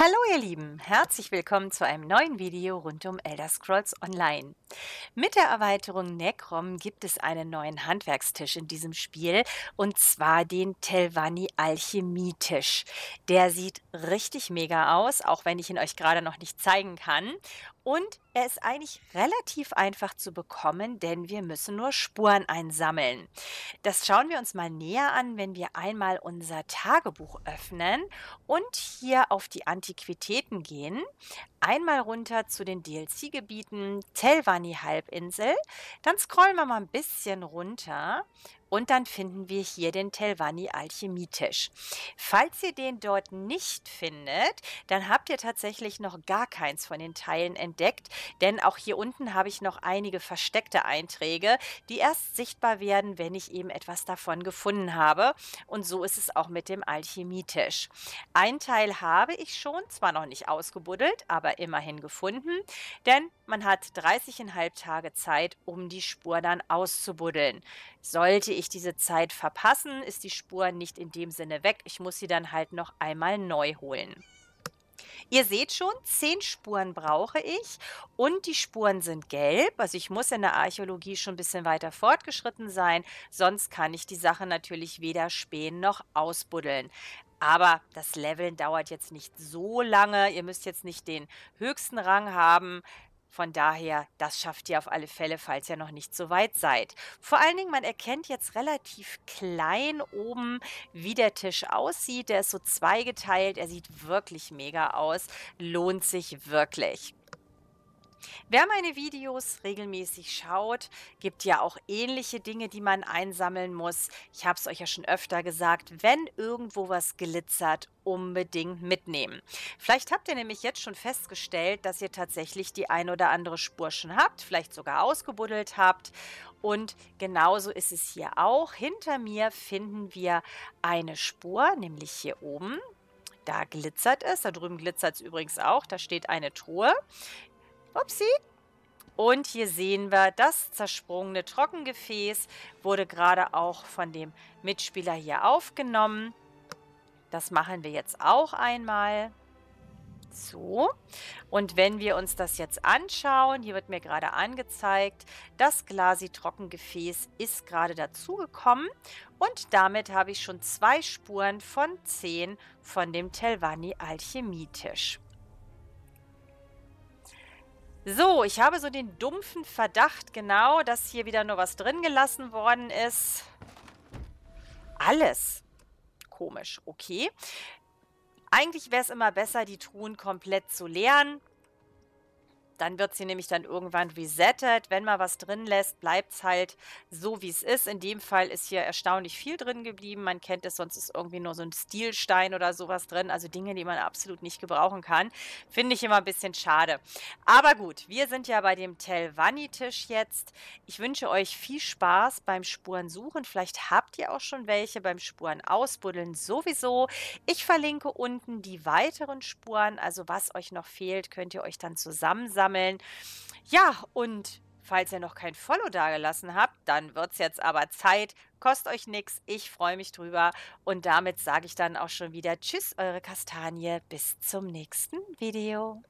Hallo ihr Lieben, herzlich willkommen zu einem neuen Video rund um Elder Scrolls Online. Mit der Erweiterung Necrom gibt es einen neuen Handwerkstisch in diesem Spiel und zwar den Telvanni Alchemietisch. Der sieht richtig mega aus, auch wenn ich ihn euch gerade noch nicht zeigen kann. Und er ist eigentlich relativ einfach zu bekommen, denn wir müssen nur Spuren einsammeln. Das schauen wir uns mal näher an, wenn wir einmal unser Tagebuch öffnen und hier auf die Antiquitäten gehen einmal runter zu den DLC-Gebieten Telvani-Halbinsel. Dann scrollen wir mal ein bisschen runter und dann finden wir hier den Telvani Alchemietisch. Falls ihr den dort nicht findet, dann habt ihr tatsächlich noch gar keins von den Teilen entdeckt, denn auch hier unten habe ich noch einige versteckte Einträge, die erst sichtbar werden, wenn ich eben etwas davon gefunden habe. Und so ist es auch mit dem Alchemietisch. Ein Teil habe ich schon, zwar noch nicht ausgebuddelt, aber aber immerhin gefunden, denn man hat 30,5 Tage Zeit, um die Spur dann auszubuddeln. Sollte ich diese Zeit verpassen, ist die Spur nicht in dem Sinne weg. Ich muss sie dann halt noch einmal neu holen. Ihr seht schon, zehn Spuren brauche ich und die Spuren sind gelb. Also ich muss in der Archäologie schon ein bisschen weiter fortgeschritten sein, sonst kann ich die Sache natürlich weder spähen noch ausbuddeln. Aber das Leveln dauert jetzt nicht so lange. Ihr müsst jetzt nicht den höchsten Rang haben. Von daher, das schafft ihr auf alle Fälle, falls ihr noch nicht so weit seid. Vor allen Dingen, man erkennt jetzt relativ klein oben, wie der Tisch aussieht. Der ist so zweigeteilt. Er sieht wirklich mega aus. Lohnt sich wirklich. Wer meine Videos regelmäßig schaut, gibt ja auch ähnliche Dinge, die man einsammeln muss. Ich habe es euch ja schon öfter gesagt, wenn irgendwo was glitzert, unbedingt mitnehmen. Vielleicht habt ihr nämlich jetzt schon festgestellt, dass ihr tatsächlich die ein oder andere Spur schon habt, vielleicht sogar ausgebuddelt habt. Und genauso ist es hier auch. Hinter mir finden wir eine Spur, nämlich hier oben. Da glitzert es, da drüben glitzert es übrigens auch, da steht eine Truhe. Upsi. Und hier sehen wir, das zersprungene Trockengefäß wurde gerade auch von dem Mitspieler hier aufgenommen. Das machen wir jetzt auch einmal. So, und wenn wir uns das jetzt anschauen, hier wird mir gerade angezeigt, das Glasi-Trockengefäß ist gerade dazugekommen und damit habe ich schon zwei Spuren von zehn von dem Telvanni Alchemietisch. So, ich habe so den dumpfen Verdacht, genau, dass hier wieder nur was drin gelassen worden ist. Alles. Komisch, okay. Eigentlich wäre es immer besser, die Truhen komplett zu leeren. Dann wird sie nämlich dann irgendwann resettet. Wenn man was drin lässt, bleibt es halt so, wie es ist. In dem Fall ist hier erstaunlich viel drin geblieben. Man kennt es, sonst ist irgendwie nur so ein Stilstein oder sowas drin. Also Dinge, die man absolut nicht gebrauchen kann. Finde ich immer ein bisschen schade. Aber gut, wir sind ja bei dem Telvanni-Tisch jetzt. Ich wünsche euch viel Spaß beim Spurensuchen. Vielleicht habt ihr auch schon welche beim Spuren ausbuddeln sowieso. Ich verlinke unten die weiteren Spuren. Also was euch noch fehlt, könnt ihr euch dann zusammensammeln sammeln. Ja, und falls ihr noch kein Follow dagelassen habt, dann wird es jetzt aber Zeit. Kostet euch nichts. Ich freue mich drüber. Und damit sage ich dann auch schon wieder Tschüss, eure Kastanie. Bis zum nächsten Video.